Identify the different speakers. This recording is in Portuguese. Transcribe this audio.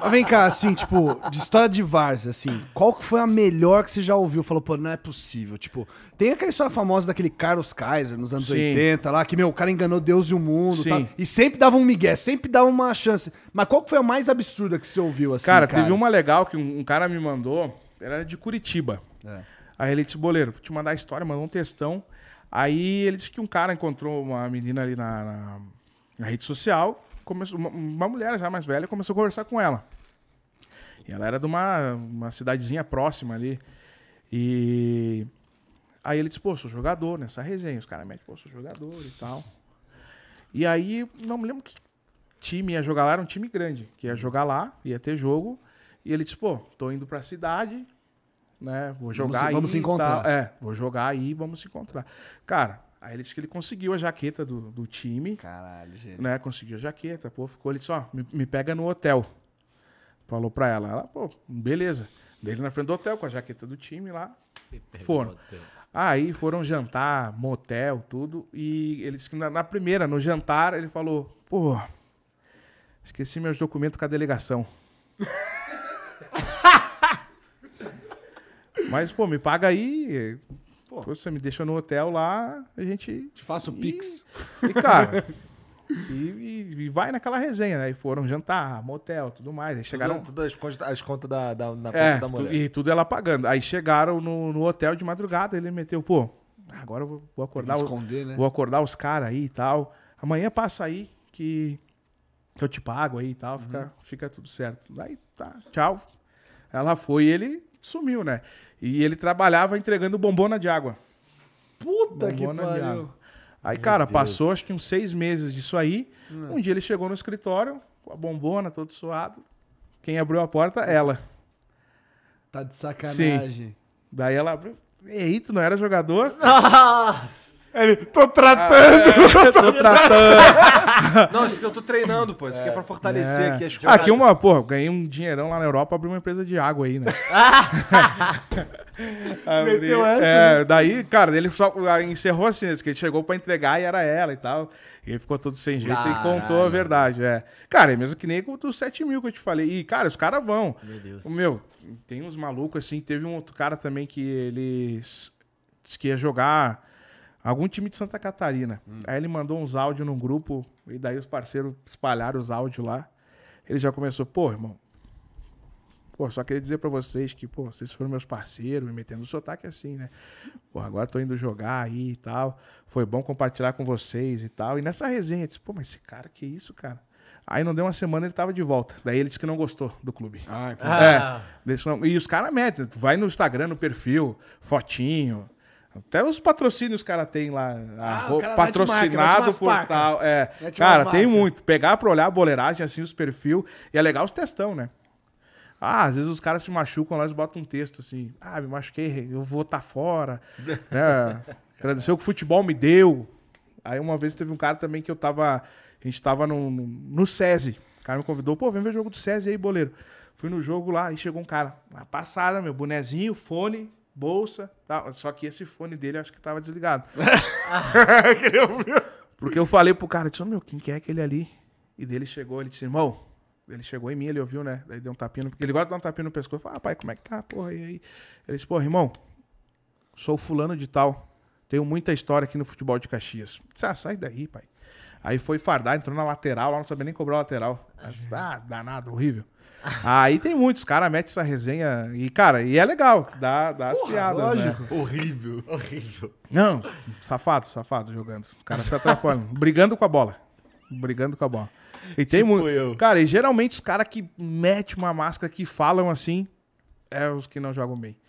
Speaker 1: Mas vem cá, assim, tipo, de história de Vars, assim, qual que foi a melhor que você já ouviu? Falou, pô, não é possível. Tipo, tem aquela história famosa daquele Carlos Kaiser nos anos Sim. 80 lá, que, meu, o cara enganou Deus e o mundo e sempre dava um migué, sempre dava uma chance. Mas qual que foi a mais absurda que você ouviu, assim, cara? cara? teve uma legal que um, um cara me mandou, era de Curitiba. É. Aí ele disse, boleiro, vou te mandar a história, mandou um textão. Aí ele disse que um cara encontrou uma menina ali na, na, na rede social começou, uma, uma mulher já mais velha começou a conversar com ela. E ela era de uma, uma cidadezinha próxima ali. E aí ele disse, pô, sou jogador nessa resenha. Os caras metem, pô, sou jogador e tal. E aí, não me lembro que time ia jogar lá, era um time grande, que ia jogar lá, ia ter jogo. E ele disse, pô, tô indo pra cidade, né? Vou jogar vamos, aí. Vamos se encontrar. Tá, é, vou jogar aí, vamos se encontrar. Cara, Aí ele disse que ele conseguiu a jaqueta do, do time. Caralho, gente. Né? Conseguiu a jaqueta, pô, ficou ele disse, ó, me, me pega no hotel. Falou pra ela. Ela, pô, beleza. Dele na frente do hotel, com a jaqueta do time lá. Foram. Aí foram jantar, motel, tudo. E ele disse que na, na primeira, no jantar, ele falou, pô, esqueci meus documentos com a delegação. Mas, pô, me paga aí. Pô, Pô você me deixa no hotel lá, a gente. Te faço e... pix. E, cara. E, e, e, vai naquela resenha, né? E foram jantar, motel, tudo mais. Aí chegaram. Tudo, tudo as contas, as contas da, da, na é, conta da mulher. E tudo ela pagando. Aí chegaram no, no hotel de madrugada, ele meteu, pô, agora eu vou acordar. Esconder, o, né? Vou acordar os caras aí e tal. Amanhã passa aí que, que eu te pago aí e tal. Fica, uhum. fica tudo certo. Aí tá, tchau. Ela foi ele sumiu, né? E ele trabalhava entregando bombona de água. Puta bombona que pariu. Aí, Meu cara, Deus. passou acho que uns seis meses disso aí. Hum. Um dia ele chegou no escritório, com a bombona, todo suado. Quem abriu a porta? Ela. Tá de sacanagem. Sim. Daí ela abriu. Ei, tu não era jogador? Nossa! Ele, tô tratando! Ah, é, tô, tô tratando! não, isso aqui eu tô treinando, pô. Isso aqui é, é pra fortalecer é. aqui as coisas. Aqui uma, pô, ganhei um dinheirão lá na Europa, abri uma empresa de água aí, né? Meteu essa, é, né? daí, cara, ele só ah, encerrou assim, que ele chegou pra entregar e era ela e tal. E ele ficou todo sem jeito Caralho. e contou a verdade, é. Cara, é mesmo que nem com os 7 mil que eu te falei. E, cara, os caras vão. Meu Deus. O meu, tem uns malucos assim, teve um outro cara também que ele que ia jogar Algum time de Santa Catarina. Hum. Aí ele mandou uns áudios num grupo, e daí os parceiros espalharam os áudios lá. Ele já começou, pô, irmão, Pô, só queria dizer para vocês que, pô, vocês foram meus parceiros, me metendo no sotaque é assim, né? Pô, agora tô indo jogar aí e tal. Foi bom compartilhar com vocês e tal. E nessa resenha, eu disse, pô, mas esse cara, que isso, cara? Aí não deu uma semana, ele tava de volta. Daí ele disse que não gostou do clube. Ah, então. Ah. É, E os caras metem, vai no Instagram, no perfil, fotinho, até os patrocínios os caras têm lá. Ah, roupa, cara patrocinado marca, por tal. É, cara, tem muito. Pegar pra olhar a boleiragem, assim, os perfil. E é legal os testão né? Ah, às vezes os caras se machucam lá, eles botam um texto assim. Ah, me machuquei, eu vou estar tá fora. né? Agradecer o que o futebol me deu. Aí uma vez teve um cara também que eu tava. A gente tava no, no, no SESI. O cara me convidou, pô, vem ver o jogo do SESI aí, boleiro. Fui no jogo lá e chegou um cara. Na ah, passada, meu bonezinho, fone, bolsa, tá? só que esse fone dele acho que tava desligado. Porque eu falei pro cara, disse, meu, quem que é aquele ali? E dele chegou, ele disse, irmão, ele chegou em mim, ele ouviu, né? Daí deu um tapinha, porque ele gosta de dar um tapinha no pescoço. Falei, ah, pai, como é que tá, porra? E aí? Ele disse, porra, irmão, sou fulano de tal, tenho muita história aqui no futebol de Caxias. Disse, ah, sai daí, pai. Aí foi fardar, entrou na lateral, lá não sabia nem cobrar a lateral. Ah, danado, horrível. Aí tem muitos, cara, mete essa resenha e, cara, e é legal, dá, dá Porra, as piadas. Né? Lógico. Né? Horrível, horrível. Não, safado, safado jogando. O cara se atrapalhando, brigando com a bola. Brigando com a bola. E tem tipo muito. Eu. Cara, e geralmente os caras que metem uma máscara que falam assim é os que não jogam bem.